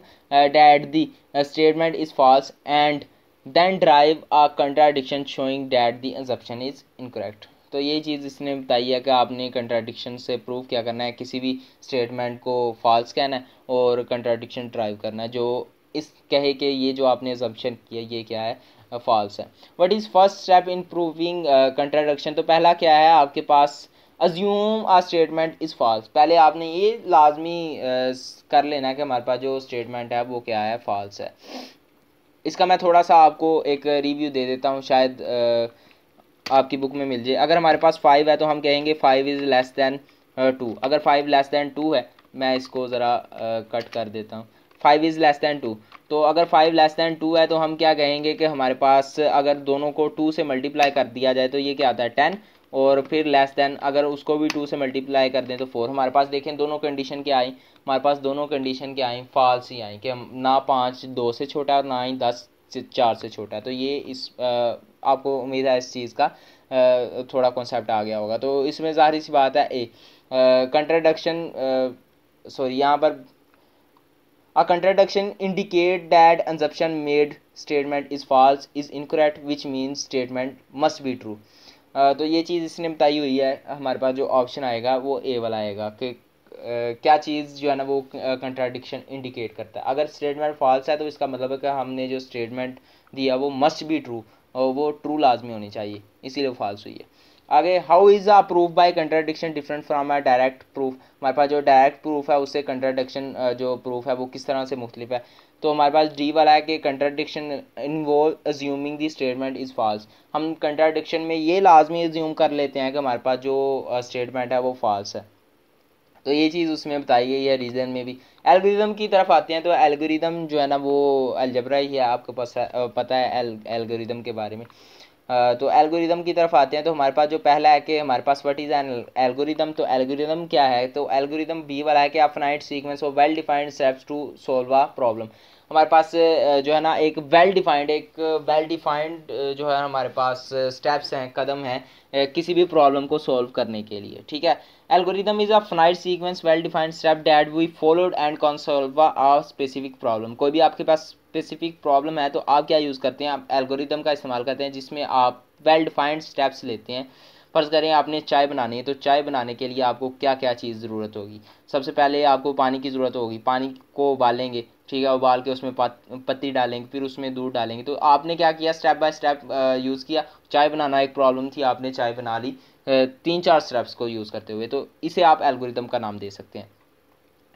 that the statement is false and then drive a contradiction showing that the assumption is incorrect तो ये चीज़ इसने बताई है कि आपने कंट्राडिक्शन से प्रूव क्या करना है किसी भी स्टेटमेंट को फॉल्स कहना है और कंट्राडिक्शन ड्राइव करना है जो इस कहे कि ये जो आपने एजम्पन किया ये क्या है फॉल्स uh, है what is first step in proving contradiction तो पहला क्या है आपके पास assume a statement is false पहले आपने ये लाजमी uh, कर लेना है कि हमारे पास जो स्टेटमेंट है वो क्या है फॉल्स है इसका मैं थोड़ा सा आपको एक रिव्यू दे देता हूँ शायद uh, आपकी बुक में मिल जाए अगर हमारे पास फाइव है तो हम कहेंगे five is less than two अगर फाइव लेस दैन टू है मैं इसको ज़रा कट uh, कर देता हूँ five is less than two तो अगर फाइव लेस दैन टू है तो हम क्या कहेंगे कि हमारे पास अगर दोनों को टू से मल्टीप्लाई कर दिया जाए तो ये क्या आता है टेन और फिर लेस दैन अगर उसको भी टू से मल्टीप्लाई कर दें तो फोर हमारे पास देखें दोनों कंडीशन क्या आई हमारे पास दोनों कंडीशन क्या आई फॉल्स ही आई कि ना पाँच दो से छोटा और ना ही दस से चार से छोटा तो ये इस आ, आपको उम्मीद है इस चीज़ का आ, थोड़ा कॉन्सेप्ट आ गया होगा तो इसमें जाहिर सी बात है ए कंट्रोडक्शन सॉरी यहाँ पर A contradiction indicate that assumption made statement is false is incorrect which means statement must be true. Uh, तो ये चीज़ इसने बताई हुई है हमारे पास जो ऑप्शन आएगा वो ए वाला आएगा कि uh, क्या चीज़ जो है ना वो कंट्राडिक्शन uh, इंडिकेट करता है अगर स्टेटमेंट फॉल्स है तो इसका मतलब है कि हमने जो स्टेटमेंट दिया वो मस्ट बी ट्रू और वो ट्रू लाजमी होनी चाहिए इसीलिए फॉल्स हुई है आगे how is a proof by contradiction different from a direct proof हमारे पास जो डायरेक्ट प्रूफ है उससे कंट्राडिक्शन जो प्रूफ है वो किस तरह से मुख्तलिफ है तो हमारे पास डी वाला है कि contradiction involve assuming the statement is false हम कंट्राडिक्शन में ये लाजमी एज्यूम कर लेते हैं कि हमारे पास जो स्टेटमेंट है वो फॉल्स है तो ये चीज़ उसमें बताई गई है रीज़न में भी एल्गोरिदम की तरफ आते हैं तो एल्गोरिदम जो है ना वो अलजबरा ही है आपको पता है एल्गोरिदम के बारे में तो एल्गोरिदम की तरफ आते हैं तो हमारे पास जो पहला है कि हमारे पास वट इज़ एन एल्गोरिदम तो एल्गोरिदम क्या है तो एल्गोरिदम बी वाला है कि आप finite sequence of well defined steps to solve a problem हमारे पास जो है ना एक वेल डिफाइंड एक वेल डिफाइंड जो है हमारे पास स्टेप्स हैं कदम हैं किसी भी प्रॉब्लम को सॉल्व करने के लिए ठीक है algorithm is a finite sequence well defined step that we followed and can solve a specific problem कोई भी आपके पास स्पेसिफिक प्रॉब्लम है तो आप क्या यूज़ करते हैं आप एल्गोरिदम का इस्तेमाल करते हैं जिसमें आप वेल डिफाइंड स्टेप्स लेते हैं फ़र्ज़ करें आपने चाय बनानी है तो चाय बनाने के लिए आपको क्या क्या चीज़ ज़रूरत होगी सबसे पहले आपको पानी की ज़रूरत होगी पानी को उबालेंगे ठीक है उबाल के उसमें पत्ती डालेंगे फिर उसमें दूध डालेंगे तो आपने क्या किया स्टेप बाय स्टेप यूज़ किया चाय बनाना एक प्रॉब्लम थी आपने चाय बना ली uh, तीन चार स्टेप्स को यूज़ करते हुए तो इसे आप एल्गोरिदम का नाम दे सकते हैं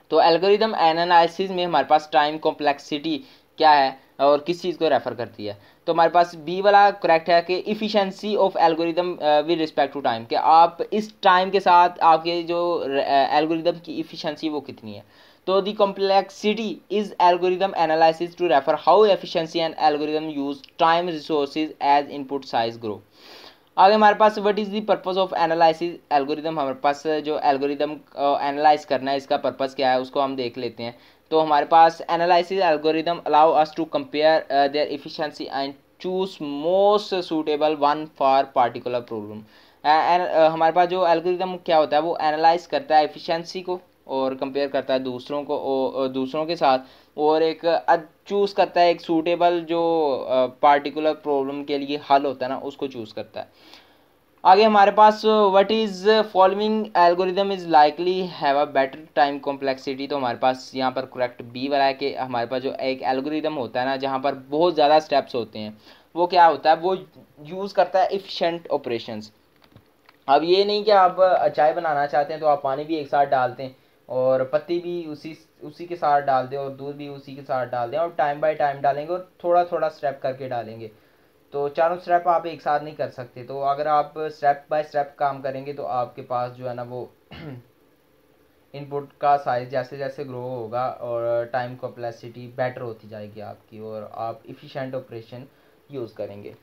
तो एल्गोरिदम एनालिसिस में हमारे पास टाइम कॉम्प्लेक्सिटी क्या है और किस चीज़ को रेफ़र करती है तो हमारे पास बी वाला करेक्ट है कि efficiency of algorithm with respect to time कि आप इस टाइम के साथ आपके जो एल्गोरिदम uh, की इफ़िशेंसी वो कितनी है तो the complexity is algorithm analysis to refer how efficiency and algorithm use time resource as input size grow आगे हमारे पास what is the purpose of analysis algorithm हमारे पास जो एल्गोरिदम एनालाइज करना है इसका पर्पस क्या है उसको हम देख लेते हैं तो हमारे पास analysis algorithm allow us to compare their efficiency and choose most suitable one for particular problem हमारे पास जो एल्गोरिदम क्या होता है वो एनालाइज करता है एफिशिएंसी को और कंपेयर करता है दूसरों को दूसरों के साथ और एक चूज़ करता है एक सूटेबल जो पार्टिकुलर प्रॉब्लम के लिए हल होता है ना उसको चूज़ करता है आगे हमारे पास what is following algorithm is likely have a better time complexity तो हमारे पास यहाँ पर करेक्ट बी वाला है कि हमारे पास जो एक एल्गोरिदम होता है ना जहाँ पर बहुत ज़्यादा स्टेप्स होते हैं वो क्या होता है वो यूज़ करता है इफ़िशेंट ऑपरेशंस अब ये नहीं कि आप चाय बनाना चाहते हैं तो आप पानी भी एक साथ डालते हैं और पत्ती भी उसी उसी के साथ डाल दें और दूध भी उसी के साथ डाल दें और टाइम बाय टाइम डालेंगे और थोड़ा थोड़ा स्टेप करके डालेंगे तो चारों स्टेप आप एक साथ नहीं कर सकते तो अगर आप स्टेप बाय स्टेप काम करेंगे तो आपके पास जो है ना वो इनपुट का साइज़ जैसे जैसे ग्रो होगा और टाइम कॉपलेसिटी बेटर होती जाएगी आपकी और आप इफ़िशेंट ऑपरेशन यूज़ करेंगे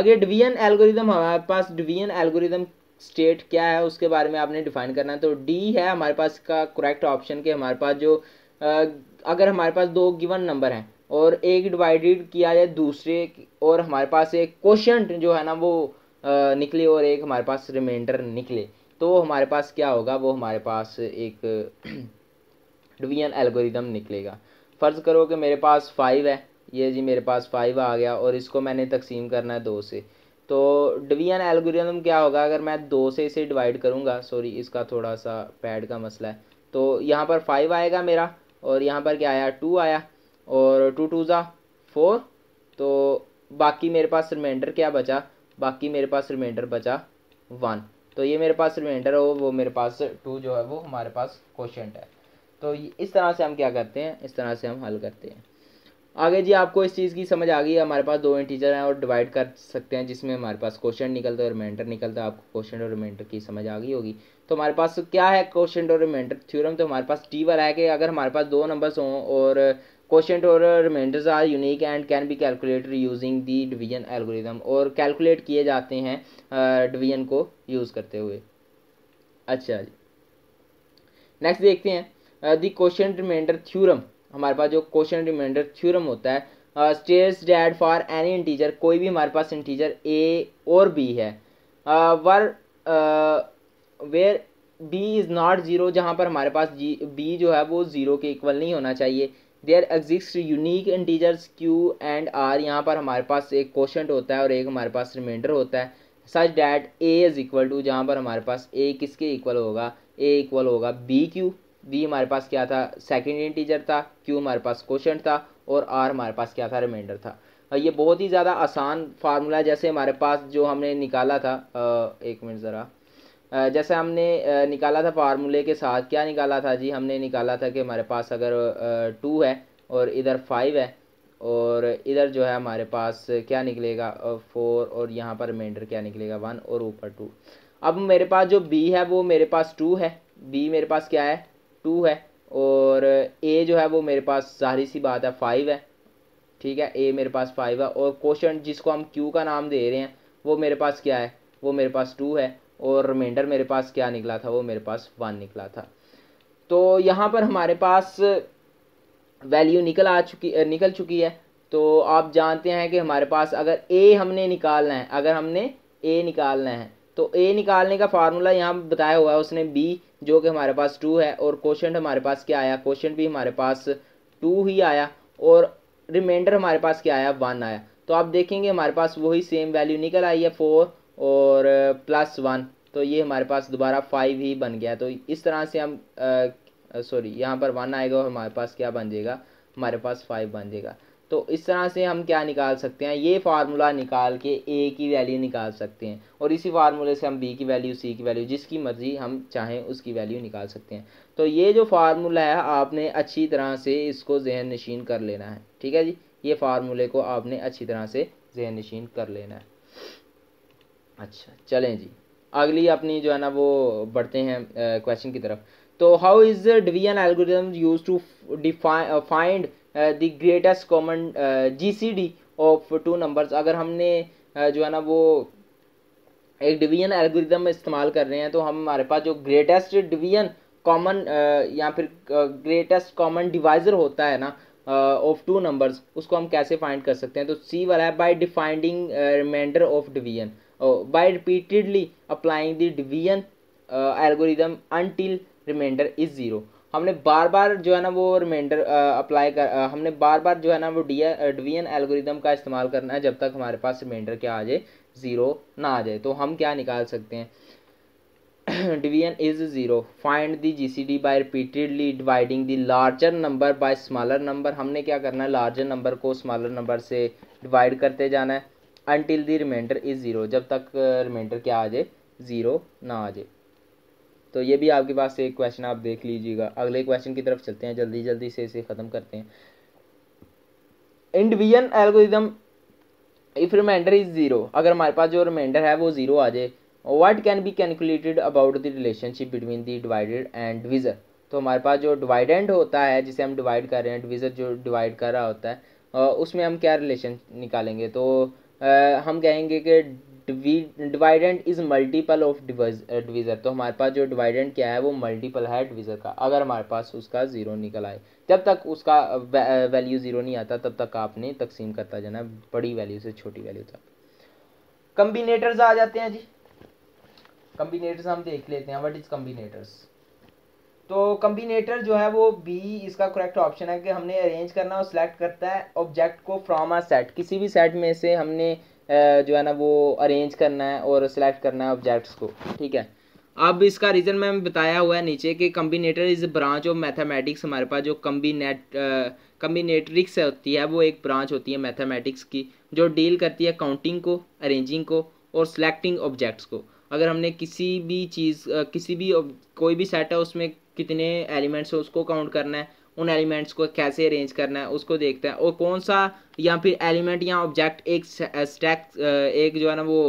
अगर डिवीजन एल्गोरिदम हमारे पास डिवीजन एल्गोरिदम स्टेट क्या है उसके बारे में आपने डिफाइन करना है तो डी है हमारे पास का करेक्ट ऑप्शन के हमारे पास जो अगर हमारे पास दो गिवन नंबर हैं और एक डिवाइडेड किया जाए दूसरे और हमारे पास एक क्वेश्चन जो है ना वो निकले और एक हमारे पास रिमाइंडर निकले तो हमारे पास क्या होगा वो हमारे पास एक डिवीजन एल्गोरिदम निकलेगा फ़र्ज़ करो कि मेरे पास फाइव है ये जी मेरे पास फाइव आ गया और इसको मैंने तकसीम करना है दो से तो डिवीजन एल्गोरिथम क्या होगा अगर मैं दो से इसे डिवाइड करूँगा सॉरी इसका थोड़ा सा पैड का मसला है तो यहाँ पर फाइव आएगा मेरा और यहाँ पर क्या आया टू आया और टू टू ज़ा फोर तो बाकी मेरे पास रिमाइंडर क्या बचा बाकी मेरे पास रिमाइंडर बचा वन तो ये मेरे पास रिमाइंडर हो वो मेरे पास टू जो है वो हमारे पास क्वेश्चन है तो इस तरह से हम क्या करते हैं इस तरह से हम हल करते हैं आगे जी आपको इस चीज़ की समझ आ गई हमारे पास दो इंटीजर हैं और डिवाइड कर सकते हैं जिसमें हमारे पास क्वेश्चन निकलता है रिमाइंडर निकलता है आपको क्वेश्चन और रिमाइंडर की समझ आ गई होगी तो हमारे पास क्या है क्वेश्चन और रिमाइंडर थ्योरम तो हमारे पास टी वाला है कि अगर हमारे पास दो नंबर्स हों और क्वेश्चन और reminders are unique and can be calculate using the division algorithm और कैलकुलेट किए जाते हैं डिवीजन को यूज़ करते हुए अच्छा जी नेक्स्ट देखते हैं दी क्वेश्चन रिमाइंडर थ्योरम हमारे पास जो क्वेश्चन रिमाइंडर थ्योरम होता है states that for any integer कोई भी हमारे पास इंटीजर ए और बी है where where B is not zero जहाँ पर हमारे पास जी बी जो है वो ज़ीरो के इक्वल नहीं होना चाहिए there exist unique integers Q and R यहाँ पर हमारे पास एक क्वेश्चन होता है और एक हमारे पास रिमाइंडर होता है such that A is equal to जहाँ पर हमारे पास ए किसके इक्वल होगा ए इक्वल होगा बी क्यू वी हमारे पास क्या था सेकेंड इंटीजर था क्यू हमारे पास क्वेश्चन था और आर हमारे पास क्या था रिमाइंडर था ये बहुत ही ज़्यादा आसान फार्मूला है जैसे हमारे पास जो हमने निकाला था एक मिनट ज़रा जैसे हमने निकाला था फार्मूले के साथ क्या निकाला था जी हमने निकाला था कि हमारे पास अगर टू है और इधर फाइव है और इधर जो है हमारे पास क्या निकलेगा फोर और यहाँ पर रिमाइंडर क्या निकलेगा वन और ऊपर टू अब मेरे पास जो बी है वो मेरे पास टू है बी मेरे पास क्या है टू है और ए जो है वो मेरे पास ज़ाहरी सी बात है फाइव है ठीक है ए मेरे पास फाइव है और क्वेश्चन जिसको हम क्यू का नाम दे रहे हैं वो मेरे पास क्या है वो मेरे पास टू है और रिमाइंडर मेरे पास क्या निकला था वो मेरे पास वन निकला था तो यहाँ पर हमारे पास वैल्यू निकल आ चुकी निकल चुकी है तो आप जानते हैं कि हमारे पास अगर ए हमने निकालना है अगर हमने ए निकालना है तो ए निकालने का फार्मूला यहाँ बताया हुआ है उसने बी जो कि हमारे पास टू है और क्वेश्चन हमारे पास क्या आया क्वेश्चन भी हमारे पास टू ही आया और रिमाइंडर हमारे पास क्या आया वन आया तो आप देखेंगे हमारे पास वही सेम वैल्यू निकल आई है फोर और प्लस uh, वन तो ये हमारे पास दोबारा फाइव ही बन गया तो इस तरह से हम सॉरी uh, uh, यहाँ पर वन आएगा और हमारे पास क्या बन जाएगा हमारे पास फाइव बन जाएगा तो इस तरह से हम क्या निकाल सकते हैं ये फार्मूला निकाल के ए की वैल्यू निकाल सकते हैं और इसी फार्मूले से हम बी की वैल्यू सी की वैल्यू जिसकी मर्ज़ी हम चाहें उसकी वैल्यू निकाल सकते हैं तो ये जो फार्मूला है आपने अच्छी तरह से इसको जहन नशीन कर लेना है ठीक है जी ये फार्मूले को आपने अच्छी तरह से जहन नशीन कर लेना है अच्छा चलें जी अगली अपनी जो है ना वो बढ़ते हैं क्वेश्चन की तरफ तो how is division algorithm use to define find the greatest common GCD of two numbers अगर हमने uh, जो है ना वो एक डिवीजन एल्गोरिदम इस्तेमाल कर रहे हैं तो हम हमारे पास जो ग्रेटेस्ट डिवीजन कॉमन या फिर ग्रेटेस्ट कॉमन डिवाइजर होता है ना ऑफ टू नंबर्स उसको हम कैसे फाइंड कर सकते हैं तो सी वाला है by defining reminder of division by repeatedly applying the division algorithm until reminder is zero हमने बार बार जो है ना वो रिमाइंडर अप्लाई कर आ, हमने बार बार जो है ना वो डी डिवीजन एल्गोरिदम का इस्तेमाल करना है जब तक हमारे पास रिमाइंडर क्या आ जाए ज़ीरो ना आ जाए तो हम क्या निकाल सकते हैं division is zero find the G C D by repeatedly dividing the larger number by smaller number हमने क्या करना है लार्जर नंबर को स्मॉलर नंबर से डिवाइड करते जाना है until the reminder is zero जब तक रिमाइंडर क्या आ जाए ज़ीरो ना आ जाए तो ये भी आपके पास एक क्वेश्चन आप देख लीजिएगा अगले क्वेश्चन की तरफ चलते हैं जल्दी जल्दी से इसे ख़त्म करते हैं इंडवियन algorithm if reminder is zero अगर हमारे पास जो रिमाइंडर है वो ज़ीरो आ जाए what can be calculated about the relationship between the divided and divisor तो हमारे पास जो डिवाइडेंड होता है जिसे हम डिवाइड कर रहे हैं डिविज़र जो डिवाइड कर रहा होता है उसमें हम क्या रिलेशन निकालेंगे तो हम कहेंगे कि dividend is multiple of divisor तो हमारे पास जो डिवाइडेंट क्या है वो मल्टीपल है डिवीज़र का अगर हमारे पास उसका ज़ीरो निकल आए जब तक उसका वैल्यू uh, ज़ीरो uh, नहीं आता तब तक आपने तकसीम करता जाना बड़ी वैल्यू से छोटी वैल्यू तक कम्बिनेटर्स आ जाते हैं जी कम्बिनेटर्स हम देख लेते हैं वट इज़ कम्बिनेटर्स तो कम्बिनेटर जो है वो बी इसका करेक्ट ऑप्शन है कि हमने अरेंज करना और सिलेक्ट करता है ऑब्जेक्ट को फ्रॉम आ सेट किसी भी सेट में से हमने जो है ना वो अरेंज करना है और सिलेक्ट करना है ऑब्जेक्ट्स को ठीक है अब इसका रीज़न मैम बताया हुआ है नीचे कि combinator is branch of mathematics हमारे पास जो कम्बिनेट कम्बिनेटरिक्स होती है वो एक ब्रांच होती है मैथमेटिक्स की जो डील करती है काउंटिंग को अरेंजिंग को और सिलेक्टिंग ऑब्जेक्ट्स को अगर हमने किसी भी चीज़ किसी भी कोई भी सेट है उसमें कितने एलिमेंट्स हैं उसको काउंट करना है उन एलिमेंट्स को कैसे अरेंज करना है उसको देखते हैं और कौन सा या फिर एलिमेंट या ऑब्जेक्ट एक स्टैक एक जो है ना वो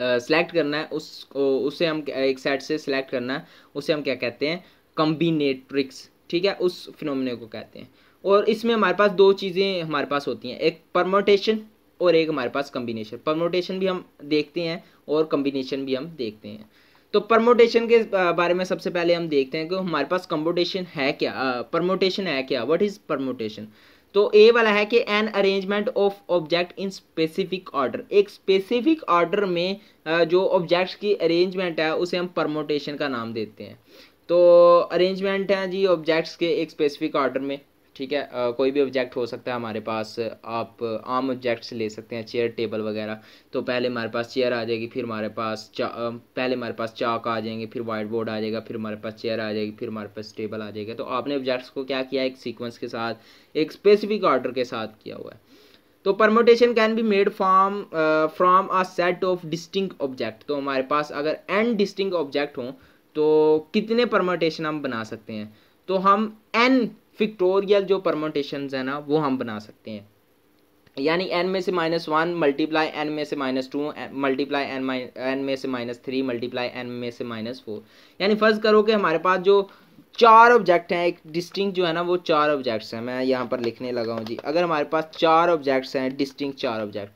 सेलेक्ट करना है उस उसे हम एक सेट से सेलेक्ट करना है उसे हम क्या कहते हैं कम्बिनेट्रिक्स ठीक है उस फिनोमिने को कहते हैं और इसमें हमारे पास दो चीज़ें हमारे पास होती हैं एक परमोटेशन और एक हमारे पास कम्बिनेशन परमोटेशन भी हम देखते हैं और कम्बिनेशन भी हम देखते हैं तो प्रमोटेशन के बारे में सबसे पहले हम देखते हैं कि हमारे पास कम्पोटेशन है क्या परमोटेशन है क्या वट इज़ प्रमोटेशन तो ए वाला है कि an arrangement of object in specific order एक स्पेसिफिक ऑर्डर में जो ऑब्जेक्ट्स की अरेंजमेंट है उसे हम प्रमोटेशन का नाम देते हैं तो अरेंजमेंट है जी ऑब्जेक्ट्स के एक स्पेसिफिक ऑर्डर में ठीक है आ, कोई भी ऑब्जेक्ट हो सकता है हमारे पास आप आम ऑब्जेक्ट्स ले सकते हैं चेयर टेबल वगैरह तो पहले हमारे पास चेयर आ जाएगी फिर हमारे पास चा पहले हमारे पास चाक आ जाएंगे फिर वाइट बोर्ड आ जाएगा फिर हमारे पास चेयर आ जाएगी फिर हमारे पास टेबल आ जाएगा तो आपने ऑब्जेक्ट्स को क्या किया एक सीक्वेंस के साथ एक स्पेसिफिक ऑर्डर के साथ किया हुआ है तो permutation can be made from from a set of distinct object तो हमारे पास अगर एन डिस्टिंग ऑब्जेक्ट हों तो कितने परमोटेशन हम बना सकते हैं तो हम एन फिक्टोरियल जो परमोटेशन है ना वो हम बना सकते हैं यानी एन में से माइनस वन मल्टीप्लाई एन में से minus two multiply n n में से माइनस थ्री मल्टीप्लाई एन में से माइनस फोर यानी फर्ज करो कि हमारे पास जो चार ऑब्जेक्ट हैं एक डिस्टिंग जो है ना वो चार ऑब्जेक्ट्स हैं मैं यहाँ पर लिखने लगा हूँ जी अगर हमारे पास चार ऑब्जेक्ट्स हैं डिस्टिंग चार ऑब्जेक्ट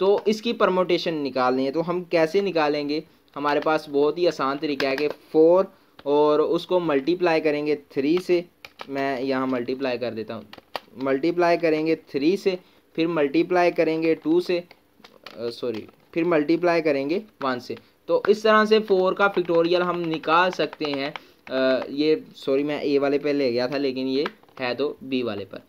तो इसकी परमोटेशन निकालनी है तो हम कैसे निकालेंगे हमारे पास बहुत ही आसान तरीका है कि फोर और उसको मल्टीप्लाई करेंगे थ्री से मैं यहाँ मल्टीप्लाई कर देता हूँ मल्टीप्लाई करेंगे थ्री से फिर मल्टीप्लाई करेंगे टू से सॉरी फिर मल्टीप्लाई करेंगे वन से तो इस तरह से फोर का फिक्टोरियल हम निकाल सकते हैं आ, ये सॉरी मैं ए वाले पे ले गया था लेकिन ये है तो बी वाले पर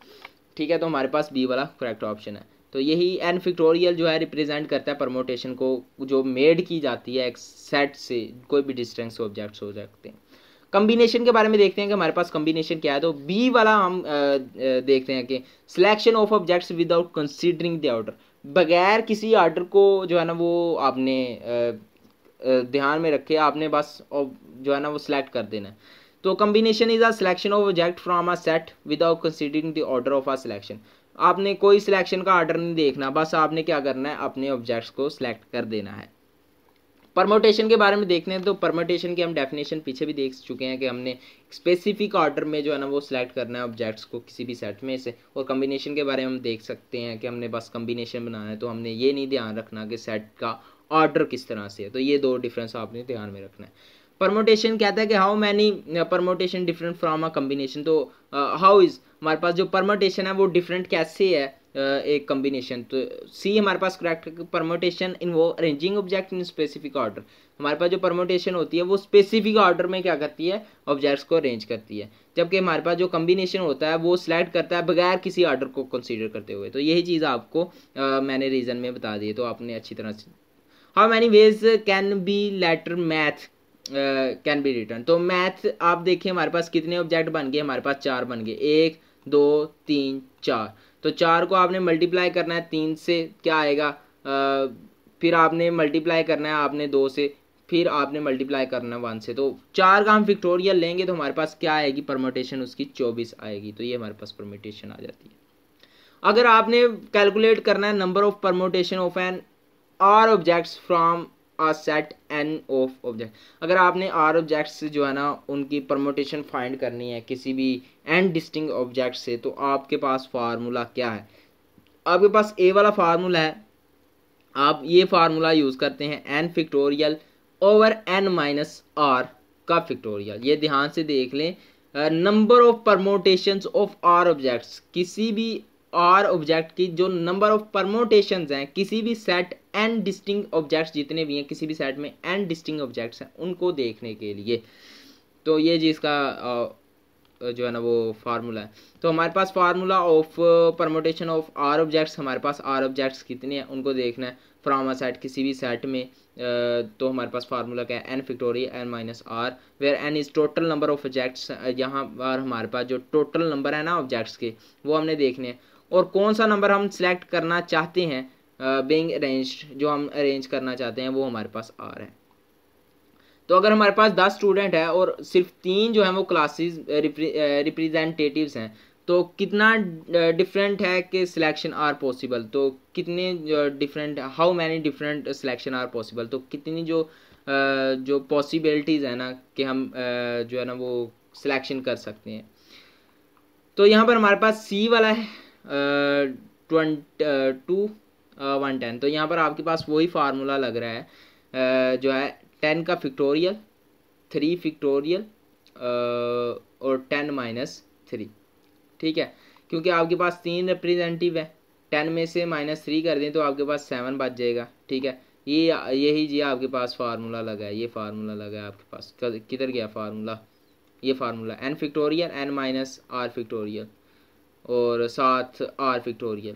ठीक है तो हमारे पास बी वाला करेक्ट ऑप्शन है तो यही एन फिक्टोरियल जो है रिप्रेजेंट करता है परमोटेशन को जो मेड की जाती है एक सेट से कोई भी डिस्टेंस ऑब्जेक्ट्स हो सकते हैं कम्बिनेशन के बारे में देखते हैं कि हमारे पास कम्बिनेशन क्या है तो बी वाला हम देखते हैं कि selection of objects without considering the order बगैर किसी ऑर्डर को जो है ना वो आपने ध्यान में रखे आपने बस जो है ना वो सिलेक्ट कर देना है तो combination is a selection of object from a set without considering the order of a selection आपने कोई सिलेक्शन का ऑर्डर नहीं देखना बस आपने क्या करना है अपने ऑब्जेक्ट्स को सिलेक्ट कर देना है परमोटेशन के बारे में देखने हैं तो परमोटेशन की हम डेफिनेशन पीछे भी देख चुके हैं कि हमने स्पेसिफिक ऑर्डर में जो है ना वो सिलेक्ट करना है ऑब्जेक्ट्स को किसी भी सेट में से और कम्बिनेशन के बारे में हम देख सकते हैं कि हमने बस कम्बिनेशन बनाना है तो हमने ये नहीं ध्यान रखना कि सेट का ऑर्डर किस तरह से है तो ये दो डिफरेंस आपने ध्यान में रखना है परमोटेशन कहता है कि how many permutation different from a combination तो हाउ uh, इज़ हमारे पास जो परमोटेशन है वो डिफरेंट कैसे है एक कम्बिनेशन तो सी हमारे पास करेक्ट परमोटेशन इन वो arranging object in specific order हमारे पास जो परमोटेशन होती है वो स्पेसिफिक ऑर्डर में क्या करती है ऑब्जेक्ट्स को अरेंज करती है जबकि हमारे पास जो कम्बिनेशन होता है वो सिलेक्ट करता है बगैर किसी ऑर्डर को कंसिडर करते हुए तो यही चीज़ आपको आ, मैंने रीज़न में बता दी तो आपने अच्छी तरह से how many ways can be letter math can be return तो मैथ आप देखिए हमारे पास कितने ऑब्जेक्ट बन गए हमारे पास चार बन गए एक दो तीन चार तो चार को आपने मल्टीप्लाई करना है तीन से क्या आएगा आ, फिर आपने मल्टीप्लाई करना है आपने दो से फिर आपने मल्टीप्लाई करना है वन से तो चार का हम फिक्टोरियल लेंगे तो हमारे पास क्या आएगी परमोटेशन उसकी चौबीस आएगी तो ये हमारे पास परमोटेशन आ जाती है अगर आपने कैलकुलेट करना है number of permutation of n r objects from a set n of object अगर आपने आर ऑब्जेक्ट्स जो है ना उनकी परमोटेशन फाइंड करनी है किसी भी एंड डिस्टिंग ऑब्जेक्ट से तो आपके पास फार्मूला क्या है आपके पास ए वाला फार्मूला है आप ये फार्मूला यूज़ करते हैं n factorial over n minus r का फिक्टोरियल ये ध्यान से देख लें number of permutations of r objects किसी भी आर ऑब्जेक्ट की जो नंबर ऑफ परमोटेशन हैं किसी भी सेट एन डिस्टिंग ऑब्जेक्ट्स जितने भी हैं किसी भी सेट में एन डिस्टिंग ऑब्जेक्ट्स हैं उनको देखने के लिए तो ये जी इसका जो है ना वो फार्मूला है तो हमारे पास formula of permutation of r objects हमारे पास आर ऑब्जेक्ट्स कितने हैं उनको देखना है फ्राम अ सेट किसी भी सेट में तो हमारे पास फार्मूला क्या है n factorial n minus r where n is total number of objects यहाँ पर हमारे पास जो टोटल नंबर है ना ऑब्जेक्ट्स के वो हमने देखने हैं और कौन सा नंबर हम सिलेक्ट करना चाहते हैं बेंग अरेंज जो हम अरेंज करना चाहते हैं वो हमारे पास आर है तो अगर हमारे पास दस स्टूडेंट है और सिर्फ तीन जो है वो क्लासेस रिप्रेजेंटेटिव्स हैं तो कितना डिफरेंट है कि सिलेक्शन आर पॉसिबल तो कितने different how many different selection are possible तो कितनी जो जो पॉसिबिलिटीज़ है ना कि हम जो है ना वो सिलेक्शन कर सकते हैं तो यहाँ पर हमारे पास सी वाला है टू वन टेन तो यहाँ पर आपके पास वही फार्मूला लग रहा है uh, जो है टेन का फिक्टोरियल थ्री फिक्टोरियल uh, और टेन माइनस थ्री ठीक है क्योंकि आपके पास तीन रिप्रेजेंटेटिव है टेन में से माइनस थ्री कर दें तो आपके पास सेवन बच जाएगा ठीक है ये यही जी आपके पास फार्मूला लगा है ये फार्मूला लगा है आपके पास किधर गया फार्मूला ये formula n factorial n minus r factorial और साथ आर फिक्टोरियल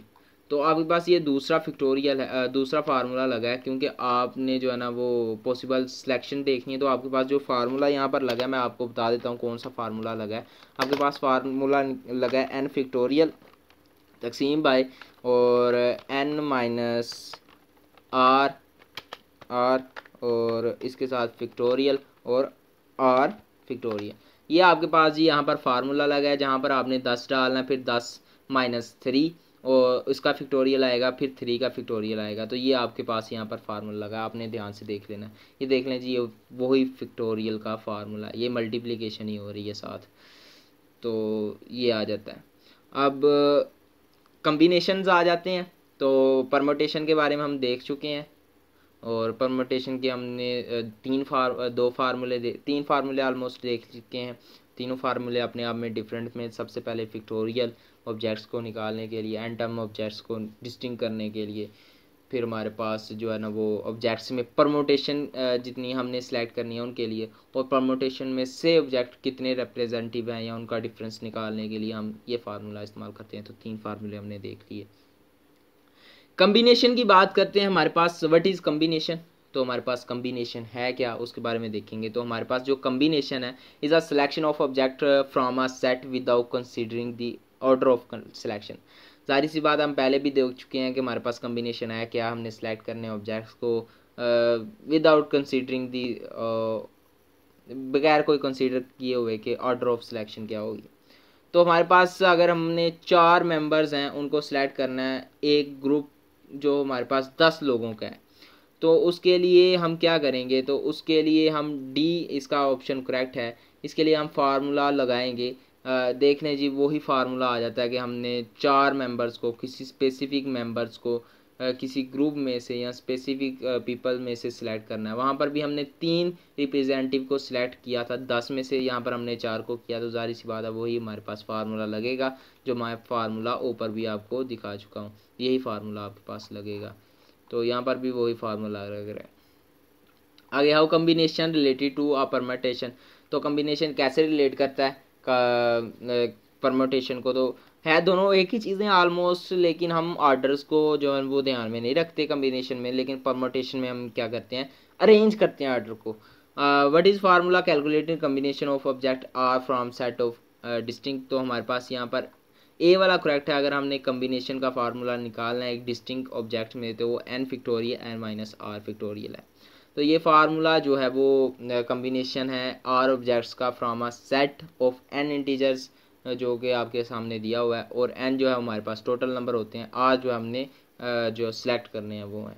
तो आपके पास ये दूसरा फिक्टोरियल है दूसरा फार्मूला लगा है क्योंकि आपने जो है ना वो पॉसिबल सिलेक्शन देखनी है तो आपके पास जो फार्मूला यहाँ पर लगा है मैं आपको बता देता हूँ कौन सा फार्मूला लगा है आपके पास फार्मूला लगा है एन फिक्टोरियल तकसीम बाय और एन माइनस आर आर और इसके साथ फिक्टोरियल और आर फिक्टोरियल ये आपके पास जी यहाँ पर फार्मूला लगा है जहाँ पर आपने दस डालना फिर दस माइनस थ्री और उसका फिक्टोरियल आएगा फिर थ्री का फिक्टोरियल आएगा तो ये आपके पास यहाँ पर फार्मूला लगा आपने ध्यान से देख लेना ये देख लें जी ये वही फिक्टोरियल का फार्मूला ये मल्टीप्लीकेशन ही हो रही है साथ तो ये आ जाता है अब कम्बिनेशन आ जाते हैं तो परमोटेशन के बारे में हम देख चुके हैं और परमोटेशन के हमने तीन फार दो फार्मूले दे तीन फार्मूले आलमोस्ट देख चुके हैं तीनों फार्मूले अपने आप में डिफरेंट में सबसे पहले फिक्टोरियल ऑब्जेक्ट्स को निकालने के लिए एंड टर्म ऑब्जेक्ट्स को डिस्टिंग करने के लिए फिर हमारे पास जो है ना वो ऑब्जेक्ट्स में परमोटेशन जितनी हमने सेलेक्ट करनी है उनके लिए और परमोटेशन में से ऑब्जेक्ट कितने रिप्रेजेंटेटिव हैं या उनका डिफरेंस निकालने के लिए हम ये फार्मूला इस्तेमाल करते हैं तो तीन फार्मूले हमने देख लिए कम्बिनेशन की बात करते हैं हमारे पास वट इज़ कम्बिनेशन तो हमारे पास कम्बिनेशन है क्या उसके बारे में देखेंगे तो हमारे पास जो कम्बिनेशन है is a selection of object from a set without considering the order of selection जारी सी बात हम पहले भी देख चुके हैं कि हमारे पास कम्बिनेशन है क्या हमने सेलेक्ट करने ऑब्जेक्ट्स को विदाउट कंसिडरिंग दी बगैर कोई कंसीडर किए हुए कि ऑर्डर ऑफ सिलेक्शन क्या होगी तो हमारे पास अगर हमने चार मेंबर्स हैं उनको सिलेक्ट करना है एक ग्रुप जो हमारे पास दस लोगों का है तो उसके लिए हम क्या करेंगे तो उसके लिए हम डी इसका ऑप्शन करेक्ट है इसके लिए हम फार्मूला लगाएंगे देखने जी वही फार्मूला आ जाता है कि हमने चार मेंबर्स को किसी स्पेसिफिक मेंबर्स को किसी ग्रुप में से या स्पेसिफिक पीपल में से सिलेक्ट करना है वहाँ पर भी हमने तीन रिप्रेजेंटेटिव को सिलेक्ट किया था दस में से यहाँ पर हमने चार को किया तो जाहिर सी बात है वही हमारे पास फार्मूला लगेगा जो मैं फार्मूला ऊपर भी आपको दिखा चुका हूँ यही फार्मूला आपके पास लगेगा तो यहाँ पर भी वही फार्मूला लग रहा है आगे how combination related to a permutation तो कम्बिनेशन कैसे रिलेट करता है परमोटेशन को तो है दोनों एक ही चीज़ें ऑलमोस्ट लेकिन हम ऑर्डर्स को जो है वो ध्यान में नहीं रखते कम्बिनेशन में लेकिन परमोटेशन में हम क्या करते हैं अरेंज करते हैं ऑर्डर को what is formula calculating combination of object r from set of distinct तो हमारे पास यहाँ पर ए वाला करेक्ट है अगर हमने कम्बिनेशन का फार्मूला निकालना है एक डिस्टिंग ऑब्जेक्ट में तो वो n factorial n minus r factorial है तो ये फार्मूला जो है वो कम्बिनेशन uh, है आर ऑब्जेक्ट्स का from a set of n integers जो कि आपके सामने दिया हुआ है और एन जो है हमारे पास टोटल नंबर होते हैं आज जो हमने जो सिलेक्ट करने हैं वो हैं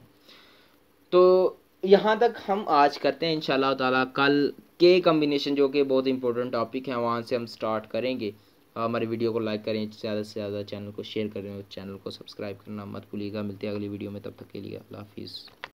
तो यहाँ तक हम आज करते हैं इन ताला कल के कम्बिनेशन जो कि बहुत इंपॉर्टेंट टॉपिक है वहाँ से हम स्टार्ट करेंगे हमारे वीडियो को लाइक करें ज़्यादा से ज़्यादा चैनल को शेयर करें और चैनल को सब्सक्राइब करना मत भूलिएगा मिलते हैं अगली वीडियो में तब तक के लिए अल्लाह हाफिज़